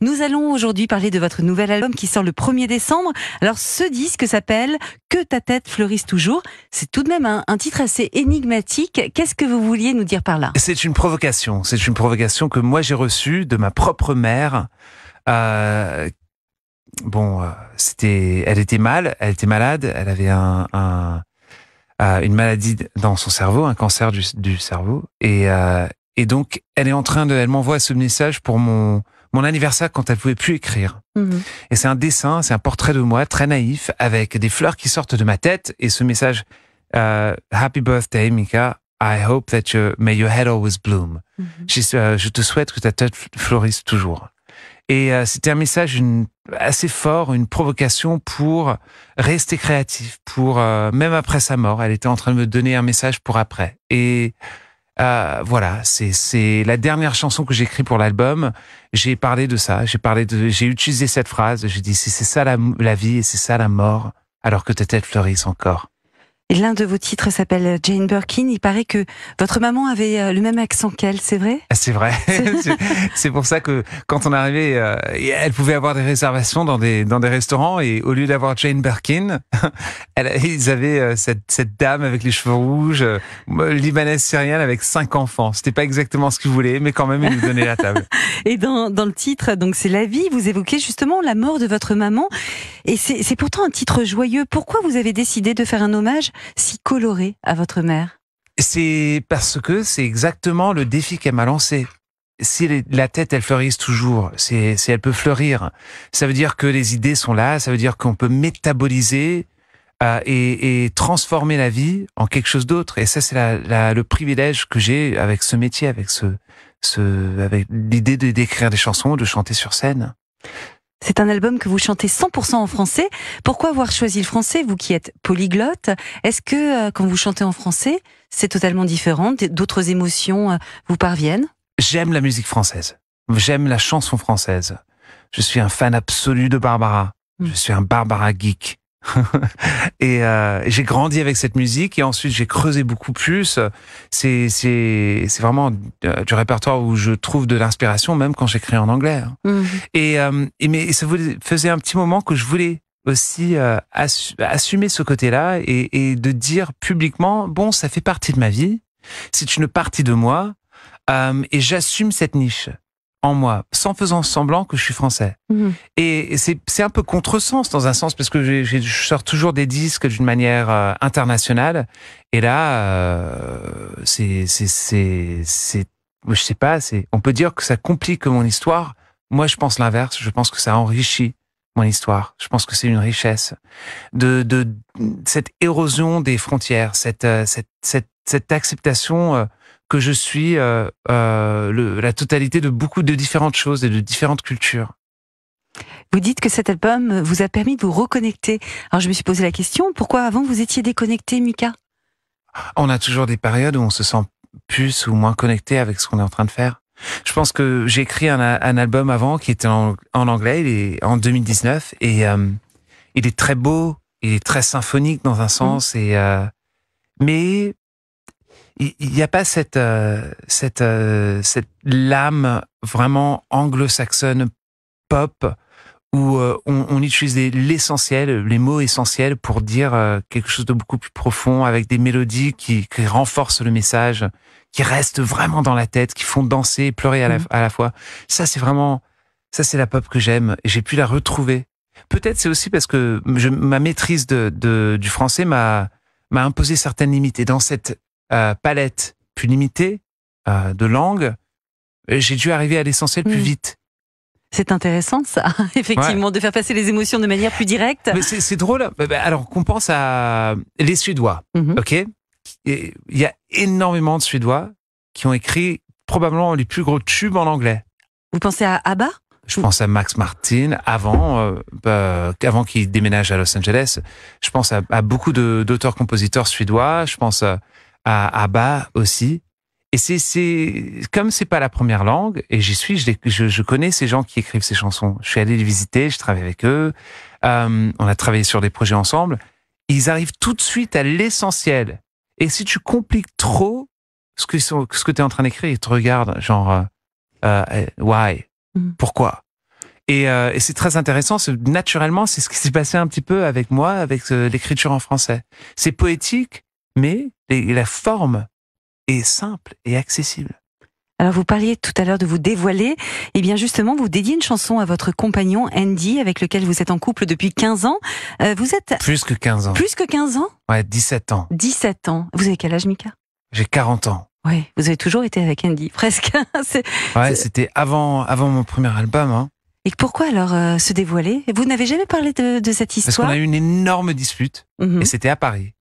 Nous allons aujourd'hui parler de votre nouvel album qui sort le 1er décembre. Alors ce disque s'appelle Que ta tête fleurisse toujours. C'est tout de même un, titre assez énigmatique. Qu'est-ce que vous vouliez nous dire par là C'est une provocation. C'est une provocation que moi j'ai reçue de ma propre mère. Euh, bon, euh, c'était, elle était mal, elle était malade, elle avait euh, une maladie dans son cerveau, un cancer du, cerveau, et, et donc elle est en train de, elle m'envoie ce message pour mon mon anniversaire quand elle pouvait plus écrire. Mhm. Et c'est un dessin, c'est un portrait de moi très naïf avec des fleurs qui sortent de ma tête et ce message euh, Happy birthday Mika, I hope that you, may your head always bloom. Mhm. Euh, je, te souhaite que ta tête fleurisse toujours. Et euh, c'était un message assez fort, une provocation pour rester créatif, pour même après sa mort, elle était en train de me donner un message pour après. Et euh, voilà, c'est la dernière chanson que j'ai j'écris pour l'album. J'ai parlé de ça, j'ai parlé de, j'ai utilisé cette phrase. J'ai dit si c'est ça la, vie et c'est ça la mort, alors que ta tête fleurisse encore. L'un de vos titres s'appelle Jane Birkin. Il paraît que votre maman avait euh, le même accent qu'elle, c'est vrai ah, C'est vrai. c'est pour ça que quand on arrivait, euh, elle pouvait avoir des réservations dans des, restaurants et au lieu d'avoir Jane Birkin, elle, ils avaient euh, cette, dame avec les cheveux rouges, libanaise syrienne avec cinq enfants. C'était pas exactement ce qu'ils voulaient, mais quand même, ils nous donnaient la table. et dans, dans le titre, donc c'est la vie, vous évoquez justement la mort de votre maman. Et c'est pourtant un titre joyeux. Pourquoi vous avez décidé de faire un hommage si coloré à votre mère C'est parce que c'est exactement le défi qu'elle m'a lancé. Si la tête, elle fleurisse toujours, si, elle peut fleurir, ça veut dire que les idées sont là, ça veut dire qu'on peut métaboliser euh, et, transformer la vie en quelque chose d'autre. Et ça, c'est le privilège que j'ai avec ce métier, avec ce, ce, avec l'idée d'écrire des chansons, de chanter sur scène. C'est un album que vous chantez 100% en français. Pourquoi avoir choisi le français, vous qui êtes polyglotte Est-ce que euh, quand vous chantez en français, c'est totalement différent D'autres émotions euh, vous parviennent J'aime la musique française. J'aime la chanson française. Je suis un fan absolu de Barbara. Hmm. Je suis un Barbara geek. et euh, j'ai grandi avec cette musique et ensuite j'ai creusé beaucoup plus. C'est c'est vraiment euh, du répertoire où je trouve de l'inspiration même quand j'écris en anglais. Hein. Mmh. Et, euh, mais ça faisait un petit moment que je voulais aussi euh, assumer ce côté-là et, de dire publiquement bon ça fait partie de ma vie, c'est une partie de moi et j'assume cette niche moi, sans faisant semblant que je suis français. Mhm. Et c'est un peu contresens dans un sens, parce que je, sors toujours des disques d'une manière euh, internationale. Et là, euh, c'est, je sais pas, c'est on peut dire que ça complique mon histoire. Moi, je pense l'inverse. Je pense que ça enrichit mon histoire. Je pense que c'est une richesse de, de, cette érosion des frontières, cette, euh, cette, cette, cette acceptation euh, que je suis euh, euh la totalité de beaucoup de différentes choses et de différentes cultures. Vous dites que cet album vous a permis de vous reconnecter. Alors je me suis posé la question, pourquoi avant vous étiez déconnecté, Mika On a toujours des périodes où on se sent plus ou moins connecté avec ce qu'on est en train de faire. Je pense que j'ai écrit un, un, album avant qui était en, anglais, en 2019, et euh, il est très beau, il est très symphonique dans un sens, mmh. et euh, mais il n'y a pas cette, euh, cette, euh, cette lame vraiment anglo-saxonne pop où euh, on, utilise l'essentiel, les mots essentiels pour dire quelque chose de beaucoup plus profond avec des mélodies qui, renforcent le message, qui restent vraiment dans la tête, qui font danser et pleurer mmh. à, la, fois. Ça, c'est vraiment, ça, c'est la pop que j'aime et j'ai pu la retrouver. Peut-être c'est aussi parce que ma maîtrise de, du français m'a, m'a imposé certaines limites. dans cette euh, palette plus limitée euh, de langue, euh, j'ai dû arriver à l'essentiel plus hmm. vite. C'est intéressant ça, effectivement, de faire passer les émotions de manière plus directe. C'est drôle. Bah, bah, alors qu'on pense à les Suédois, mhm. ok Il y a énormément de Suédois qui ont écrit probablement les plus gros tubes en anglais. Vous pensez à ABBA je pense à Max Martin avant, bah, avant qu'il déménage à Los Angeles. Je pense à, à beaucoup d'auteurs-compositeurs suédois. Je pense à, à, à bas aussi. Et c'est, c'est comme c'est pas la première langue, et j'y suis, je, je, connais ces gens qui écrivent ces chansons. Je suis allé les visiter, je travaille avec eux, euh, on a travaillé sur des projets ensemble. Ils arrivent tout de suite à l'essentiel. Et si tu compliques trop ce que, ce que tu es en train d'écrire, ils te regardent genre, euh, euh, why mm. Pourquoi et, et c'est très intéressant. C'est, naturellement, c'est ce qui s'est passé un petit peu avec moi, avec l'écriture en français. C'est poétique, mais la forme est simple et accessible. Alors vous parliez tout à l'heure de vous dévoiler, et eh bien justement vous dédiez une chanson à votre compagnon Andy avec lequel vous êtes en couple depuis 15 ans. Euh, vous êtes... Plus que 15 ans. Plus que 15 ans Ouais, 17 ans. 17 ans. Vous avez quel âge Mika J'ai 40 ans. Oui, vous avez toujours été avec Andy, presque. ouais, c'était avant, avant mon premier album. Hein. Et pourquoi alors euh, se dévoiler Vous n'avez jamais parlé de, cette histoire Parce qu'on a eu une énorme dispute, mhm. et c'était à Paris.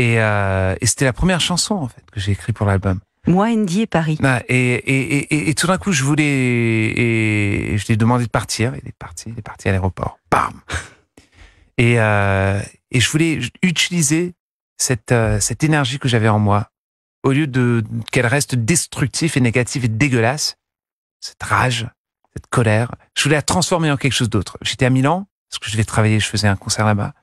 Euh, et, c'était la première chanson en fait que j'ai écrite pour l'album. Moi, Andy et Paris. Ah, et, tout d'un coup, je voulais, et je lui ai demandé de partir. Il est parti, il est parti à l'aéroport. Bam. Et, euh, et je voulais utiliser euh, cette énergie que j'avais en moi au lieu de qu'elle reste destructive et négative et dégueulasse. Cette rage, cette colère, je voulais la transformer en quelque chose d'autre. J'étais à Milan parce que je vais travailler, je faisais un concert là-bas.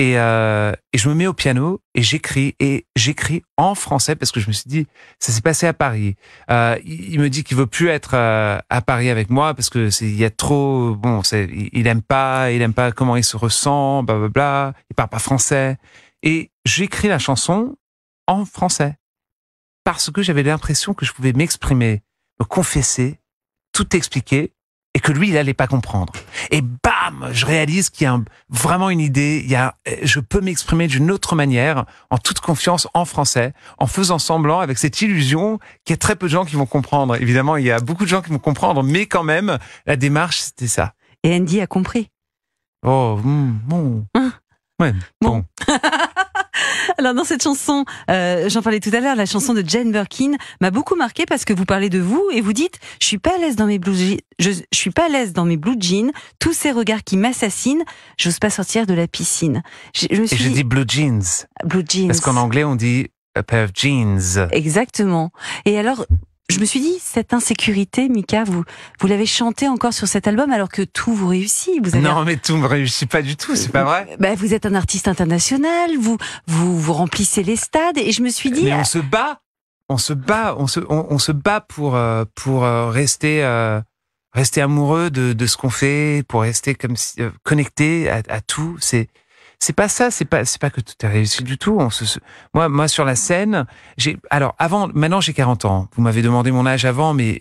Euh, et, je me mets au piano et j'écris et j'écris en français parce que je me suis dit ça s'est passé à Paris. Euh, il me dit qu'il veut plus être euh, à, Paris avec moi parce que il y a trop bon, il aime pas, il aime pas comment il se ressent, bla bla bla. Il parle pas français et j'écris la chanson en français parce que j'avais l'impression que je pouvais m'exprimer, me confesser, tout expliquer et que lui, il n'allait pas comprendre. Et bam, je réalise qu'il y a vraiment une idée, il y je peux m'exprimer d'une autre manière, en toute confiance, en français, en faisant semblant avec cette illusion qu'il y a très peu de gens qui vont comprendre. Évidemment, il y a beaucoup de gens qui vont comprendre, mais quand même, la démarche, c'était ça. Et Andy a compris. Oh, hmm, hein bon. bon. bon. Alors dans cette chanson, euh, j'en parlais tout à l'heure, la chanson de Jane Birkin m'a beaucoup marqué parce que vous parlez de vous et vous dites je suis pas à l'aise dans mes blue je, je, suis pas à l'aise dans mes blue jeans, tous ces regards qui m'assassinent, j'ose pas sortir de la piscine. Je, Et je dis blue jeans. Blue jeans. Parce qu'en anglais on dit a pair of jeans. Exactement. Et alors, je me suis dit, cette insécurité, Mika, vous, vous l'avez chantée encore sur cet album alors que tout vous réussit. Vous avez... Non, mais tout ne réussit pas du tout, c'est pas vrai. Bah, vous êtes un artiste international, vous, vous, vous remplissez les stades et je me suis dit. Mais on euh, se bat! On se bat, on se, on, se bat pour, euh, pour euh, rester, rester amoureux de, de ce qu'on fait, pour rester comme connecté à tout. C'est, c'est pas ça, c'est pas c'est pas que tout est réussi du tout. moi moi sur la scène, j'ai alors avant maintenant j'ai 40 ans. Vous m'avez demandé mon âge avant mais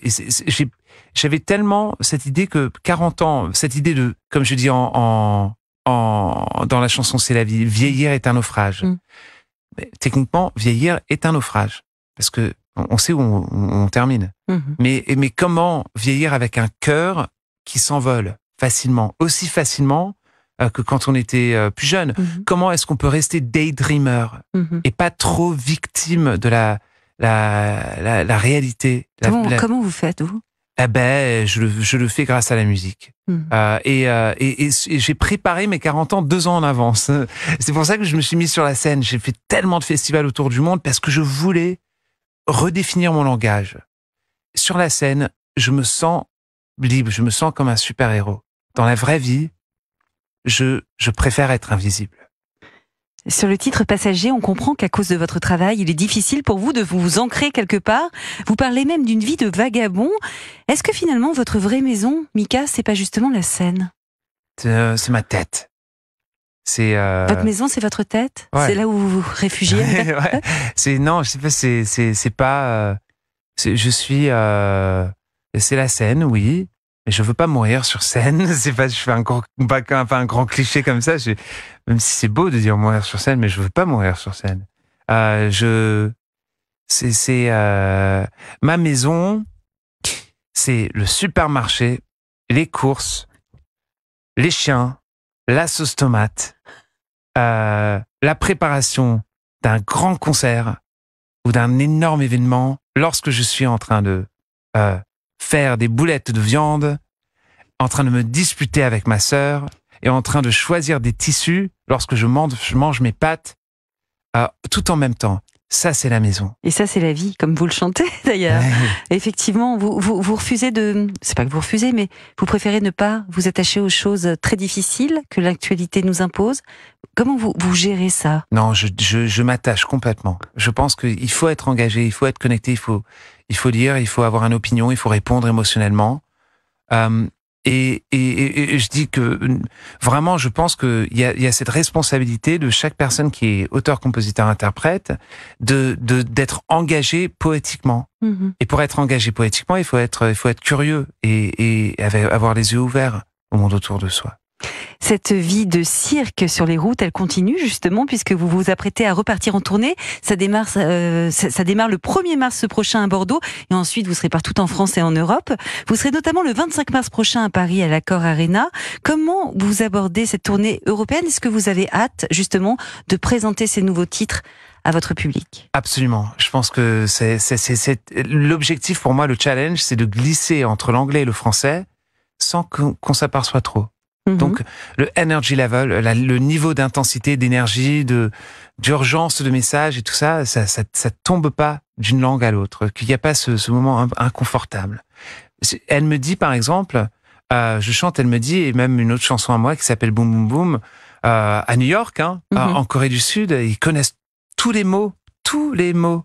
j'avais tellement cette idée que 40 ans, cette idée de comme je dis en en, en dans la chanson c'est la vie, vieillir est un naufrage. Mm. techniquement, vieillir est un naufrage parce que on sait où on, on termine. Mm-hmm. Mais mais comment vieillir avec un cœur qui s'envole facilement, aussi facilement euh, que quand on était euh, plus jeune. Mhm. Comment est-ce qu'on peut rester daydreamer mhm. et pas trop victime de la, la, la, réalité comment, vous faites, vous eh ben, je le, fais grâce à la musique. Mhm. Euh, et, et, j'ai préparé mes 40 ans deux ans en avance. C'est pour ça que je me suis mis sur la scène. J'ai fait tellement de festivals autour du monde parce que je voulais redéfinir mon langage. Sur la scène, je me sens libre, je me sens comme un super-héros. Dans la vraie vie, je, je préfère être invisible. Sur le titre passager, on comprend qu'à cause de votre travail, il est difficile pour vous de vous ancrer quelque part. Vous parlez même d'une vie de vagabond. Est-ce que finalement votre vraie maison, Mika, c'est pas justement la scène euh, C'est ma tête. C'est euh, votre maison, c'est votre tête. C'est là où vous vous réfugiez. C'est non, je sais pas. C'est c'est pas. Euh, je suis. c'est la scène, oui mais je veux pas mourir sur scène. C'est pas, je fais un grand, un grand cliché comme ça. même si c'est beau de dire mourir sur scène, mais je veux pas mourir sur scène. Euh, je, c'est, euh, ma maison, c'est le supermarché, les courses, les chiens, la sauce tomate, euh, la préparation d'un grand concert ou d'un énorme événement lorsque je suis en train de faire des boulettes de viande, en train de me disputer avec ma sœur et en train de choisir des tissus lorsque je mange, mes pâtes euh, tout en même temps. Ça, c'est la maison. Et ça, c'est la vie, comme vous le chantez d'ailleurs. Effectivement, vous, refusez de... C'est pas que vous refusez, mais vous préférez ne pas vous attacher aux choses très difficiles que l'actualité nous impose. Comment vous, gérez ça Non, je m'attache complètement. Je pense qu'il faut être engagé, il faut être connecté, il faut, il faut dire, il faut avoir une opinion, il faut répondre émotionnellement. Euh, et, je dis que vraiment, je pense qu'il y, y a, cette responsabilité de chaque personne qui est auteur, compositeur, interprète, de d'être engagé poétiquement. Mm-hmm. Et pour être engagé poétiquement, il faut être il faut être curieux et, et avoir les yeux ouverts au monde autour de soi. Cette vie de cirque sur les routes, elle continue justement puisque vous vous apprêtez à repartir en tournée. Ça démarre, euh, ça, démarre le 1er mars prochain à Bordeaux et ensuite vous serez partout en France et en Europe. Vous serez notamment le 25 mars prochain à Paris à l'accord Arena. Comment vous abordez cette tournée européenne Est-ce que vous avez hâte justement de présenter ces nouveaux titres à votre public Absolument. Je pense que c'est l'objectif pour moi, le challenge, c'est de glisser entre l'anglais et le français sans qu'on s'aperçoive s'aperçoit trop. Mhm. Donc le energy level, le niveau d'intensité, d'énergie, de d'urgence de message et tout ça, ça ça, tombe pas d'une langue à l'autre, qu'il n'y a pas ce, moment inconfortable. Elle me dit par exemple, euh, je chante, elle me dit, et même une autre chanson à moi qui s'appelle Boom Boom Boom, euh, à New York, hein, euh, mhm. en Corée du Sud, ils connaissent tous les mots, tous les mots.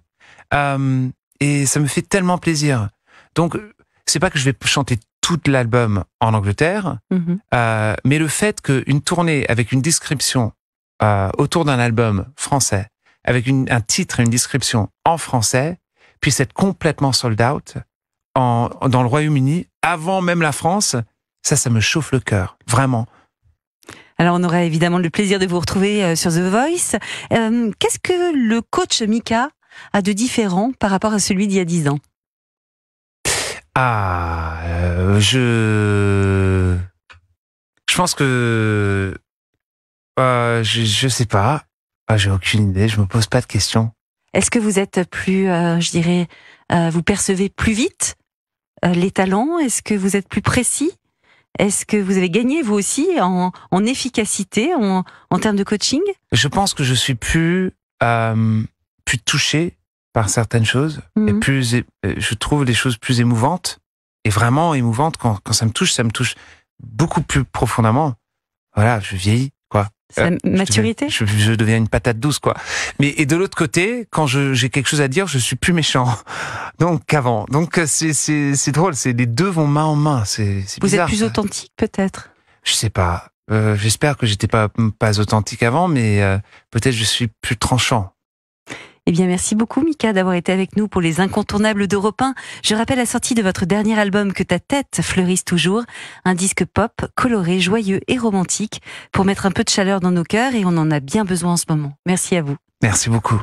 et ça me fait tellement plaisir. Donc, c'est pas que je vais chanter tout l'album en Angleterre, mhm. euh, mais le fait qu'une tournée avec une description euh, autour d'un album français, avec un titre et une description en français, puisse être complètement sold out dans le Royaume-Uni, avant même la France, ça, ça me chauffe le cœur, vraiment. Alors, on aurait évidemment le plaisir de vous retrouver euh, sur The Voice. Qu'est-ce que le coach Mika a de différent par rapport à celui d'il y a dix ans ah, euh, je... Je pense que... Euh, je, je sais pas. Ah, j'ai aucune idée, je me pose pas de questions. Est-ce que vous êtes plus, euh, je dirais, vous percevez plus vite les talents Est-ce que vous êtes plus précis Est-ce que vous avez gagné, vous aussi, en, en efficacité, en, en, termes de coaching Je pense que je suis plus, plus touché par certaines choses et mhm. plus euh, je trouve les choses plus émouvantes et vraiment émouvantes quand, quand ça me touche ça me touche beaucoup plus profondément voilà je vieillis quoi euh, maturité je deviens, une patate douce quoi mais et de l'autre côté quand j'ai quelque chose à dire je suis plus méchant donc qu'avant donc euh, c'est drôle c'est les deux vont main en main c'est vous êtes plus authentique peut-être je sais pas j'espère que j'étais pas pas authentique avant mais peut-être je suis plus tranchant eh bien, merci beaucoup, Mika, d'avoir été avec nous pour les incontournables d'Europe Je rappelle la sortie de votre dernier album Que ta tête fleurisse toujours, un disque pop coloré, joyeux et romantique pour mettre un peu de chaleur dans nos cœurs et on en a bien besoin en ce moment. Merci à vous. Merci beaucoup.